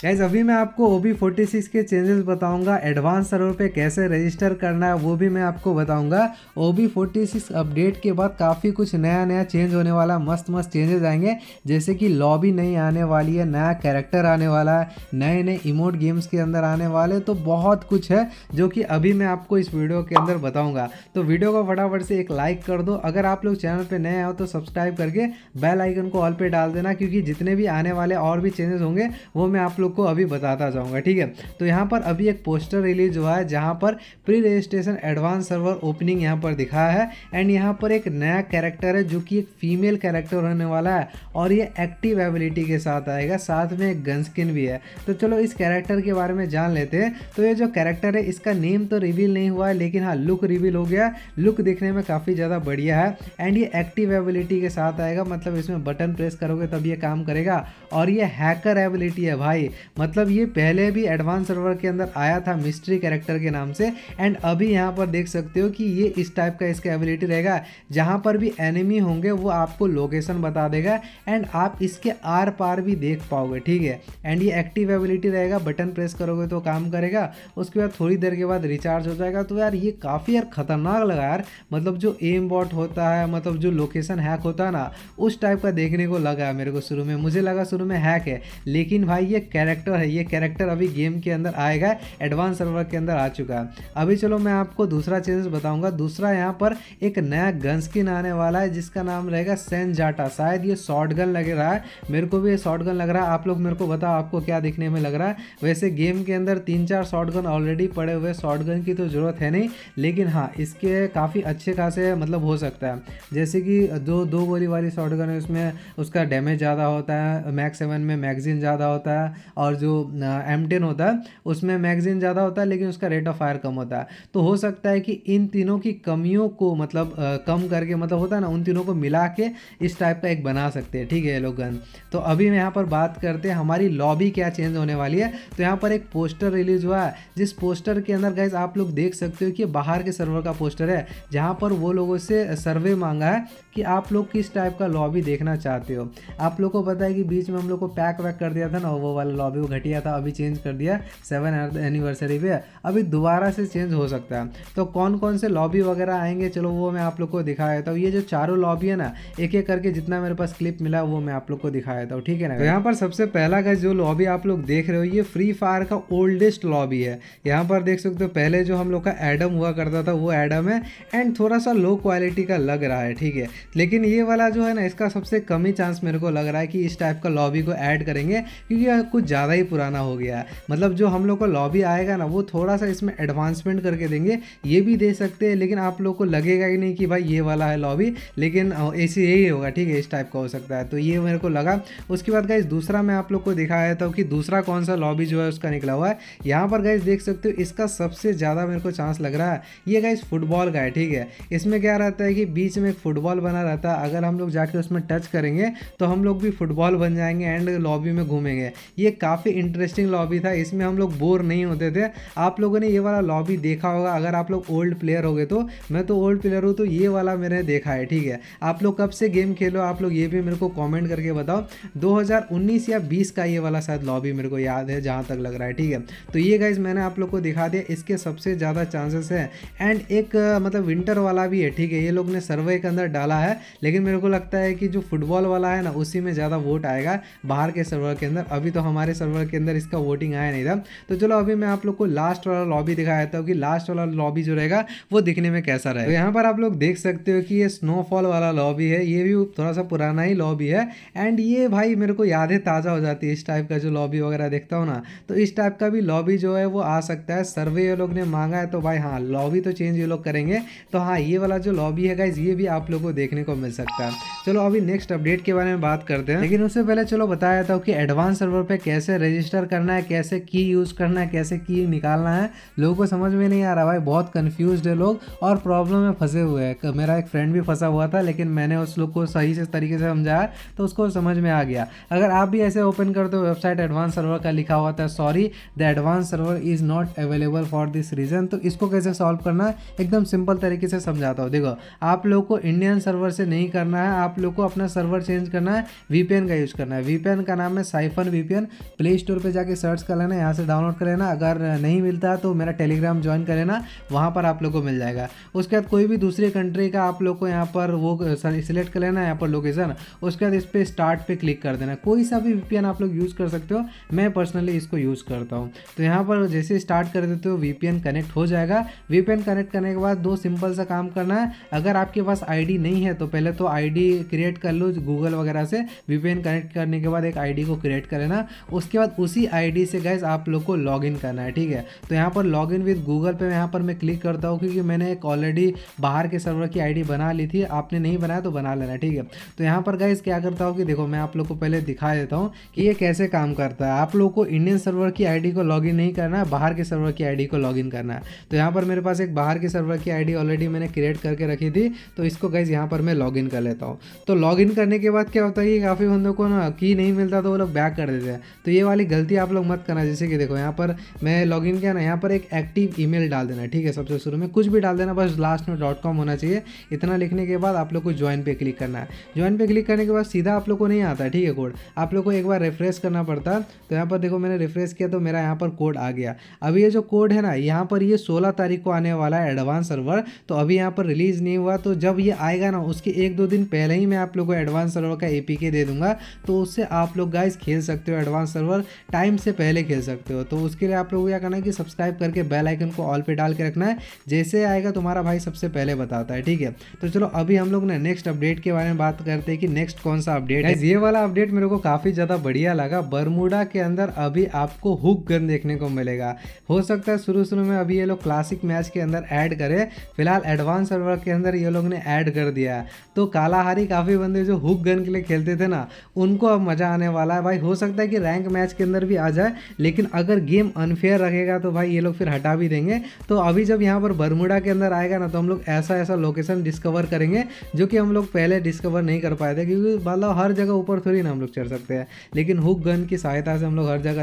gas अभी मैं आपको ओ बी फोर्टी सिक्स के चेंजेस बताऊंगा एडवांस सर्वर पे कैसे रजिस्टर करना है वो भी मैं आपको बताऊंगा O B forty six update के बाद काफ़ी कुछ नया नया चेंज होने वाला मस्त मस्त चेंजेस आएंगे जैसे कि लॉबी नहीं आने वाली है नया कैरेक्टर आने वाला है नए नए इमोट गेम्स के अंदर आने वाले तो बहुत कुछ है जो कि अभी मैं आपको इस वीडियो के अंदर बताऊँगा तो वीडियो को फटाफट से एक लाइक कर दो अगर आप लोग चैनल पर नए आओ तो सब्सक्राइब करके बेल आइकन को ऑल पर डाल देना क्योंकि जितने भी आने वाले और भी चेंजेस होंगे वो मैं आप लोग लोग को अभी बताता जाऊंगा ठीक है तो यहाँ पर अभी एक पोस्टर रिलीज हुआ है जहाँ पर pre registration advance server opening यहाँ पर दिखाया है एंड यहाँ पर एक नया कैरेक्टर है जो कि एक फीमेल कैरेक्टर होने वाला है और ये एक्टिव एबिलिटी के साथ आएगा साथ में एक गन स्किन भी है तो चलो इस कैरेक्टर के बारे में जान लेते हैं तो ये जो कैरेक्टर है इसका नेम तो रिवील नहीं हुआ है लेकिन हाँ लुक रिवील हो गया लुक देखने में काफ़ी ज़्यादा बढ़िया है एंड ये एक्टिव एबिलिटी के साथ आएगा मतलब इसमें बटन प्रेस करोगे तब ये काम करेगा और ये हैकर एबिलिटी है भाई मतलब ये पहले भी एडवांस सर्वर के अंदर आया था मिस्ट्री कैरेक्टर के नाम से एंड अभी यहाँ पर देख सकते हो कि ये इस टाइप का इसका एबिलिटी रहेगा जहाँ पर भी एनिमी होंगे वो आपको लोकेशन बता देगा एंड आप इसके आर पार भी देख पाओगे ठीक है एंड ये एक्टिव एबिलिटी रहेगा बटन प्रेस करोगे तो काम करेगा उसके बाद थोड़ी देर के बाद रिचार्ज हो जाएगा तो यार ये काफ़ी यार खतरनाक लगा यार मतलब जो एम बॉट होता है मतलब जो लोकेशन हैक होता है ना उस टाइप का देखने को लगा मेरे को शुरू में मुझे लगा शुरू में हैक है लेकिन भाई ये कैरेक्टर कैरेक्टर है ये कैरेक्टर अभी गेम के अंदर आएगा एडवांस सर्वर के अंदर आ चुका है अभी चलो मैं आपको दूसरा चेंज बताऊंगा दूसरा यहाँ पर एक नया गन स्किन आने वाला है जिसका नाम रहेगा सेन जाटा शायद ये शॉर्ट गन लग रहा है मेरे को भी ये शॉर्ट गन लग रहा है आप लोग मेरे को बताओ आपको क्या दिखने में लग रहा है वैसे गेम के अंदर तीन चार शॉर्ट गन ऑलरेडी पड़े हुए शॉर्ट गन की तो ज़रूरत है नहीं लेकिन हाँ इसके काफ़ी अच्छे खासे मतलब हो सकता है जैसे कि दो दो गोली वाली शॉर्ट गन है उसमें उसका डैमेज ज़्यादा होता है मैक्स सेवन में मैगजीन ज़्यादा होता है और जो एम टेन होता है उसमें मैगजीन ज़्यादा होता है लेकिन उसका रेट ऑफ फायर कम होता है तो हो सकता है कि इन तीनों की कमियों को मतलब कम करके मतलब होता है ना उन तीनों को मिला के इस टाइप का एक बना सकते हैं ठीक है ये लोग गन तो अभी मैं यहाँ पर बात करते हैं हमारी लॉबी क्या चेंज होने वाली है तो यहाँ पर एक पोस्टर रिलीज हुआ है जिस पोस्टर के अंदर गाइज आप लोग देख सकते हो कि बाहर के सर्वर का पोस्टर है जहाँ पर वो लोगों से सर्वे मांगा है कि आप लोग किस टाइप का लॉबी देखना चाहते हो आप लोग को पता है कि बीच में हम लोग को पैक वैक कर दिया था ना वो वाला अभी वो घटिया था अभी चेंज कर दिया सेवन एनिवर्सरी पे अभी दोबारा से चेंज हो सकता है तो कौन कौन से लॉबी वगैरह आएंगे चलो वो मैं आप लोग को दिखा देता हूँ ये जो चारों लॉबी है ना एक एक करके जितना मेरे पास क्लिप मिला वो मैं आप लोग को दिखा देता हूँ ठीक है ना तो यहाँ पर सबसे पहला का जो लॉबी आप लोग देख रहे हो ये फ्री फायर का ओल्डेस्ट लॉबी है यहाँ पर देख सकते हो पहले जो हम लोग का एडम हुआ करता था वो एडम है एंड थोड़ा सा लो क्वालिटी का लग रहा है ठीक है लेकिन ये वाला जो है ना इसका सबसे कम ही चांस मेरे को लग रहा है कि इस टाइप का लॉबी को ऐड करेंगे क्योंकि कुछ ज़्यादा ही पुराना हो गया है मतलब जो हम लोग का लॉबी आएगा ना वो थोड़ा सा इसमें एडवांसमेंट करके देंगे ये भी दे सकते हैं लेकिन आप लोग को लगेगा ही नहीं कि भाई ये वाला है लॉबी लेकिन ऐसी यही होगा ठीक है इस टाइप का हो सकता है तो ये मेरे को लगा उसके बाद गाइज दूसरा मैं आप लोग को दिखाया था कि दूसरा कौन सा लॉबी जो है उसका निकला हुआ है यहाँ पर गाइज देख सकते हो इसका सबसे ज़्यादा मेरे को चांस लग रहा है ये गाइज फुटबॉल का है ठीक है इसमें क्या रहता है कि बीच में एक फुटबॉल बना रहता है अगर हम लोग जाके उसमें टच करेंगे तो हम लोग भी फुटबॉल बन जाएंगे एंड लॉबी में घूमेंगे ये काफ़ी इंटरेस्टिंग लॉबी था इसमें हम लोग बोर नहीं होते थे आप लोगों ने ये वाला लॉबी देखा होगा अगर आप लोग ओल्ड प्लेयर हो गए तो मैं तो ओल्ड प्लेयर हूँ तो ये वाला मैंने देखा है ठीक है आप लोग कब से गेम खेलो आप लोग ये भी मेरे को कॉमेंट करके बताओ दो या बीस का ये वाला शायद लॉबी मेरे को याद है जहाँ तक लग रहा है ठीक है तो ये गाइज मैंने आप लोग को दिखा दिया इसके सबसे ज़्यादा चांसेस है एंड एक मतलब विंटर वाला भी है ठीक है ये लोग ने सर्वे के अंदर डाला है लेकिन मेरे को लगता है कि जो फुटबॉल वाला है ना उसी में ज़्यादा वोट आएगा बाहर के सर्वर के अंदर अभी तो हमारे हमारे सर्वर के अंदर इसका वोटिंग आया नहीं था तो चलो अभी मैं आप लोग को लास्ट वाला लॉबी दिखा देता हूँ कि लास्ट वाला लॉबी जो रहेगा वो दिखने में कैसा रहेगा तो यहाँ पर आप लोग देख सकते हो कि ये स्नोफॉल वाला लॉबी है ये भी थोड़ा सा पुराना ही लॉबी है एंड ये भाई मेरे को यादें ताज़ा हो जाती है इस टाइप का जो लॉबी वगैरह देखता हूँ ना तो इस टाइप का भी लॉबी जो है वो आ सकता है सर्वे ये लोग ने मांगा है तो भाई हाँ लॉबी तो चेंज ये लोग करेंगे तो हाँ ये वाला जो लॉबी है गाइज ये भी आप लोग को देखने को मिल सकता है चलो अभी नेक्स्ट अपडेट के बारे में बात करते हैं लेकिन उससे पहले चलो बताया था कि एडवांस सर्वर पर कैसे कैसे रजिस्टर करना है कैसे की यूज़ करना है कैसे की निकालना है लोगों को समझ में नहीं आ रहा भाई बहुत कन्फ्यूज है लोग और प्रॉब्लम में फंसे हुए हैं मेरा एक फ्रेंड भी फंसा हुआ था लेकिन मैंने उस लोग को सही से तरीके से समझाया तो उसको समझ में आ गया अगर आप भी ऐसे ओपन कर दो वेबसाइट एडवांस सर्वर का लिखा हुआ था sorry the advance server is not available for this reason तो इसको कैसे सॉल्व करना है एकदम सिंपल तरीके से समझाता हूँ देखो आप लोग को इंडियन सर्वर से नहीं करना है आप लोग को अपना सर्वर चेंज करना है वीपीएन का यूज़ करना है वीपीएन का नाम है साइफन वीपीएन प्ले स्टोर पर जाके सर्च कर लेना यहाँ से डाउनलोड कर लेना अगर नहीं मिलता तो मेरा टेलीग्राम ज्वाइन कर लेना वहाँ पर आप लोग को मिल जाएगा उसके बाद कोई भी दूसरे कंट्री का आप लोग को यहाँ पर वो सिलेक्ट कर लेना यहाँ पर लोकेशन उसके बाद इस पर स्टार्ट पर क्लिक कर देना कोई सा भी वी आप लोग यूज़ कर सकते हो मैं पर्सनली इसको यूज़ करता हूँ तो यहाँ पर जैसे स्टार्ट कर देते हो वी कनेक्ट हो जाएगा वी कनेक्ट करने के बाद दो सिंपल सा काम करना है अगर आपके पास आई नहीं है तो पहले तो आई क्रिएट कर लो गूगल वगैरह से वी कनेक्ट करने के बाद एक आई को क्रिएट कर लेना उसके बाद उसी आईडी से गैस आप लोग को लॉगिन करना है ठीक है तो यहाँ पर लॉगिन विद गूगल पे यहाँ पर मैं क्लिक करता हूँ क्योंकि मैंने एक ऑलरेडी बाहर के सर्वर की आईडी बना ली थी आपने नहीं बनाया तो बना लेना ठीक है तो यहाँ पर गैस क्या करता हूँ कि देखो मैं आप लोग को पहले दिखा देता हूँ कि ये कैसे काम करता है आप लोग को इंडियन सर्वर की आई को लॉगिन नहीं करना है बाहर के सर्वर की आई को लॉग करना है तो यहाँ पर मेरे पास एक बाहर के सर्वर की आई ऑलरेडी मैंने क्रिएट करके रखी थी तो इसको गैस यहाँ पर मैं लॉग कर लेता हूँ तो लॉग करने के बाद क्या होता है कि काफ़ी बंदों को ना की नहीं मिलता तो वो लोग बैक कर देते हैं तो ये वाली गलती आप लोग मत करना जैसे कि देखो यहाँ पर मैं लॉगिन किया ना यहाँ पर एक एक्टिव ईमेल डाल देना ठीक है सबसे शुरू में कुछ भी डाल देना बस लास्ट में डॉट कॉम होना चाहिए इतना लिखने के बाद आप लोग को ज्वाइन पे क्लिक करना है ज्वाइन पे क्लिक करने के बाद सीधा आप लोग को नहीं आता ठीक है कोड आप लोग को एक बार रिफ्रेश करना पड़ता तो यहाँ पर देखो मैंने रिफ्रेश किया तो मेरा यहाँ पर कोड आ गया अब ये जो कोड है ना यहाँ पर ये सोलह तारीख को आने वाला है एडवांस सर्वर तो अभी यहाँ पर रिलीज़ नहीं हुआ तो जब ये आएगा ना उसके एक दो दिन पहले ही मैं आप लोग को एडवांस सर्वर का ए दे दूंगा तो उससे आप लोग गाइज खेल सकते हो एडवांस सर्वर टाइम से पहले खेल सकते हो तो उसके लिए आप लोग क्या करना है कि सब्सक्राइब करके बेल आइकन को ऑल पे डाल के रखना है जैसे आएगा तुम्हारा भाई सबसे पहले बताता है ठीक है तो चलो अभी हम लोग ना नेक्स्ट अपडेट के बारे में बात करते हैं कि नेक्स्ट कौन सा अपडेट है ये वाला अपडेट मेरे को काफ़ी ज़्यादा बढ़िया लगा बरमुडा के अंदर अभी आपको हुक गन देखने को मिलेगा हो सकता है शुरू शुरू में अभी ये लोग क्लासिक मैच के अंदर ऐड करे फिलहाल एडवांस सर्वर के अंदर ये लोग ने ऐड कर दिया तो कालाहारी काफ़ी बंदे जो हुक गन के लिए खेलते थे ना उनको अब मज़ा आने वाला है भाई हो सकता है कि रैंक रैंक मैच के अंदर भी आ जाए लेकिन अगर गेम अनफेयर रखेगा तो भाई ये लोग फिर हटा भी देंगे तो अभी जब यहाँ पर बरमुडा के अंदर आएगा ना तो हम लोग ऐसा ऐसा लोकेशन डिस्कवर करेंगे जो कि हम लोग पहले डिस्कवर नहीं कर पाए थे क्योंकि मतलब हर जगह ऊपर थोड़ी ना हम लोग चढ़ सकते हैं लेकिन हुक गन की सहायता से हम लोग हर जगह